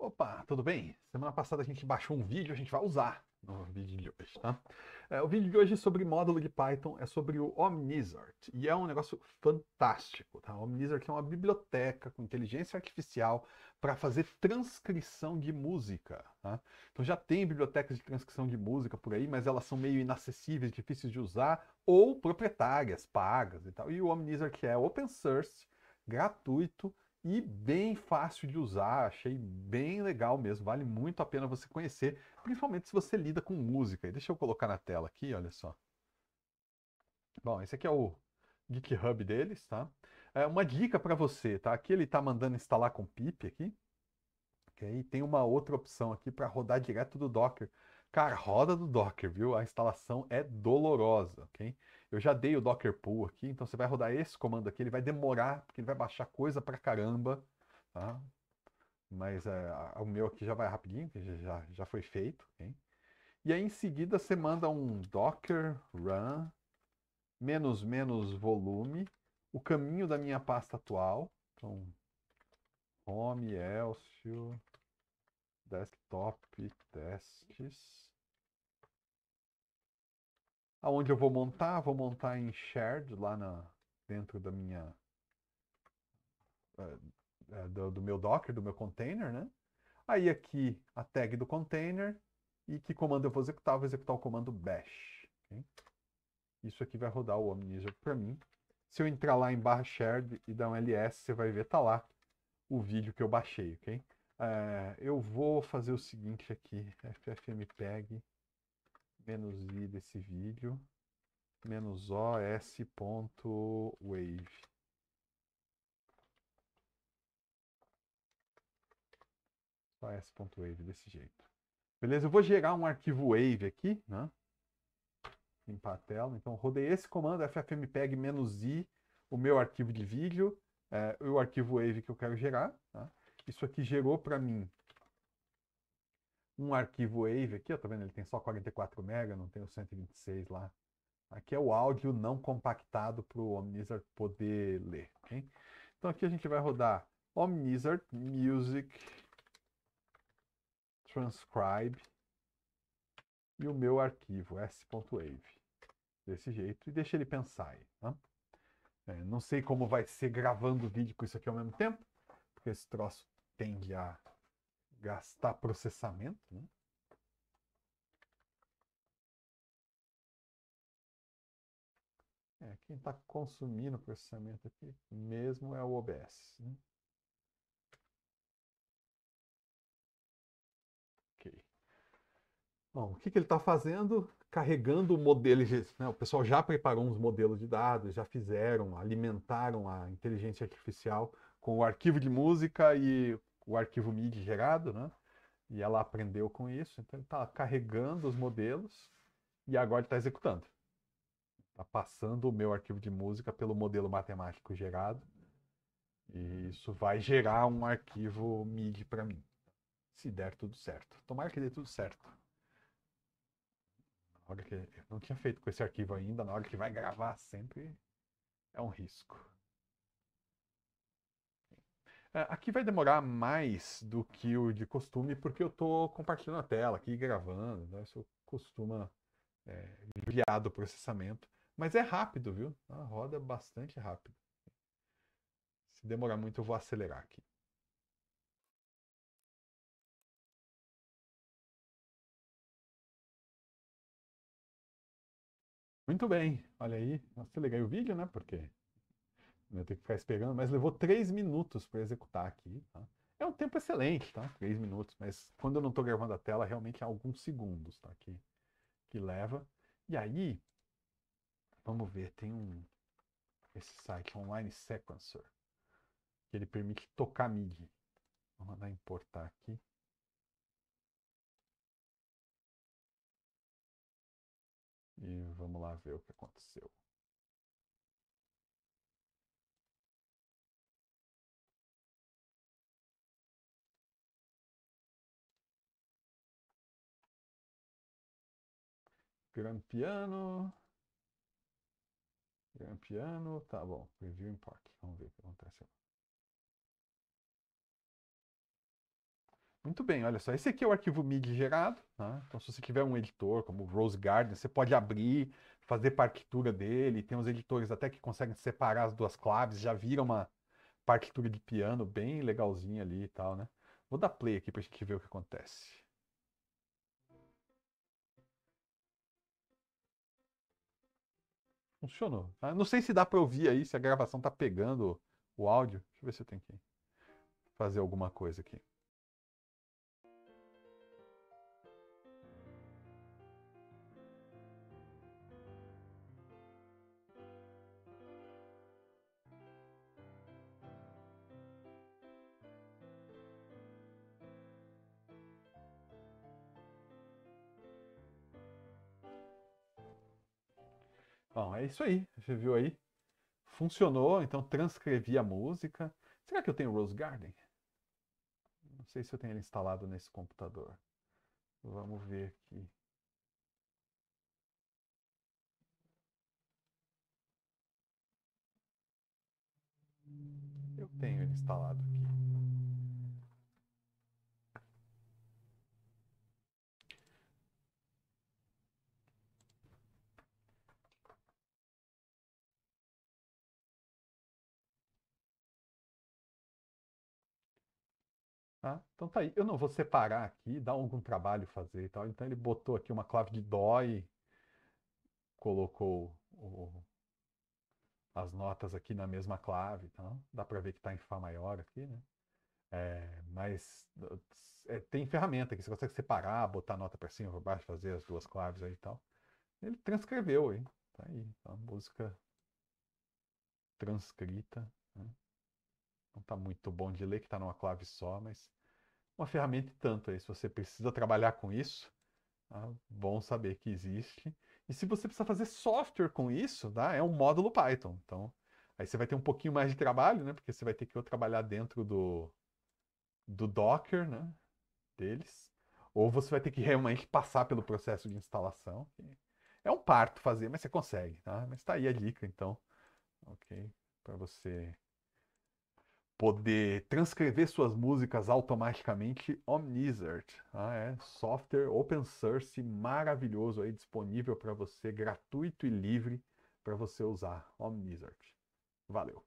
Opa, tudo bem? Semana passada a gente baixou um vídeo, a gente vai usar no vídeo de hoje, tá? É, o vídeo de hoje é sobre módulo de Python, é sobre o Omnizart, e é um negócio fantástico, tá? O Omnizart é uma biblioteca com inteligência artificial para fazer transcrição de música, tá? Então já tem bibliotecas de transcrição de música por aí, mas elas são meio inacessíveis, difíceis de usar, ou proprietárias, pagas e tal. E o Omnizart é open source, gratuito, e bem fácil de usar, achei bem legal mesmo, vale muito a pena você conhecer, principalmente se você lida com música. deixa eu colocar na tela aqui, olha só. Bom, esse aqui é o GitHub deles, tá? É uma dica para você, tá? Aqui ele tá mandando instalar com pip aqui. ok E tem uma outra opção aqui para rodar direto do Docker. Cara, roda do Docker, viu? A instalação é dolorosa, ok? Eu já dei o Docker Pool aqui, então você vai rodar esse comando aqui, ele vai demorar, porque ele vai baixar coisa pra caramba, tá? Mas é, o meu aqui já vai rapidinho, que já, já foi feito, hein? E aí em seguida você manda um docker run menos menos volume, o caminho da minha pasta atual, então home, Elcio, desktop, testes, aonde eu vou montar, vou montar em shared lá na, dentro da minha eh, eh, do, do, meu Docker, do meu container, né? Aí aqui a tag do container e que comando eu vou executar, vou executar o comando bash. Okay? Isso aqui vai rodar o OmniSer para mim. Se eu entrar lá em barra shared e dar um ls, você vai ver, tá lá o vídeo que eu baixei, ok? Eh, eu vou fazer o seguinte aqui, ffmpeg menos i desse vídeo, menos o wave Só s.wave desse jeito. Beleza, eu vou gerar um arquivo wave aqui, né? Limpar a tela. Então, rodei esse comando, ffmpeg-i, o meu arquivo de vídeo, é, o arquivo wave que eu quero gerar. Tá? Isso aqui gerou para mim um arquivo WAV aqui, ó, tá vendo? Ele tem só 44 MB, não tem o 126 lá. Aqui é o áudio não compactado para o Omnizard poder ler, Então aqui a gente vai rodar Omnizard Music Transcribe e o meu arquivo s.wave desse jeito e deixa ele pensar aí. Tá? É, não sei como vai ser gravando o vídeo com isso aqui ao mesmo tempo, porque esse troço tende a gastar processamento, né? É, quem está consumindo processamento aqui mesmo é o OBS. Né? Bom, o que, que ele está fazendo? Carregando o modelo. Né? O pessoal já preparou uns modelos de dados, já fizeram, alimentaram a inteligência artificial com o arquivo de música e o arquivo MIDI gerado, né? E ela aprendeu com isso, então ele está carregando os modelos e agora ele está executando. Está passando o meu arquivo de música pelo modelo matemático gerado e isso vai gerar um arquivo MIDI para mim, se der tudo certo. Tomara que dê tudo certo. Na hora que eu não tinha feito com esse arquivo ainda, na hora que vai gravar sempre é um risco. É, aqui vai demorar mais do que o de costume, porque eu estou compartilhando a tela aqui, gravando, né? isso costuma é, vigiar do processamento. Mas é rápido, viu? Tá roda bastante rápido. Se demorar muito, eu vou acelerar aqui. Muito bem, olha aí, acelerei o vídeo, né? Porque eu né, tenho que ficar esperando, mas levou 3 minutos para executar aqui. Tá? É um tempo excelente, tá? 3 minutos, mas quando eu não estou gravando a tela, realmente é alguns segundos tá? que, que leva. E aí, vamos ver, tem um esse site online sequencer que ele permite tocar MIDI. Vou mandar importar aqui. E vamos lá ver o que aconteceu. Grand Piano. Grand Piano, tá bom. Preview Impact. Vamos ver o que acontece Muito bem, olha só, esse aqui é o arquivo MIDI gerado, né? então se você tiver um editor como o Rose Garden, você pode abrir, fazer partitura dele, tem uns editores até que conseguem separar as duas claves, já vira uma partitura de piano bem legalzinha ali e tal, né? Vou dar play aqui pra gente ver o que acontece. Funcionou. Tá? Não sei se dá para ouvir aí, se a gravação tá pegando o áudio. Deixa eu ver se eu tenho que fazer alguma coisa aqui. Bom, é isso aí. Você viu aí? Funcionou, então transcrevi a música. Será que eu tenho Rose Garden? Não sei se eu tenho ele instalado nesse computador. Vamos ver aqui. Eu tenho ele instalado aqui. Tá? Então tá aí. Eu não vou separar aqui, dá algum trabalho fazer e tal. Então ele botou aqui uma clave de dó e colocou o, as notas aqui na mesma clave. Então dá para ver que está em Fá maior aqui, né? É, mas é, tem ferramenta que você consegue separar, botar a nota para cima, para baixo, fazer as duas claves aí e tal. Ele transcreveu aí. Tá aí. Então, música transcrita. Né? não está muito bom de ler, que está numa clave só, mas uma ferramenta e tanto aí. Se você precisa trabalhar com isso, tá? bom saber que existe. E se você precisa fazer software com isso, tá? é um módulo Python. Então, aí você vai ter um pouquinho mais de trabalho, né? Porque você vai ter que ou trabalhar dentro do, do Docker, né? Deles. Ou você vai ter que realmente passar pelo processo de instalação. É um parto fazer, mas você consegue, tá? Mas tá aí a dica, então. Ok? Para você poder transcrever suas músicas automaticamente, Omnizert. Ah, tá? é software open source maravilhoso aí disponível para você, gratuito e livre para você usar, Omnizert. Valeu.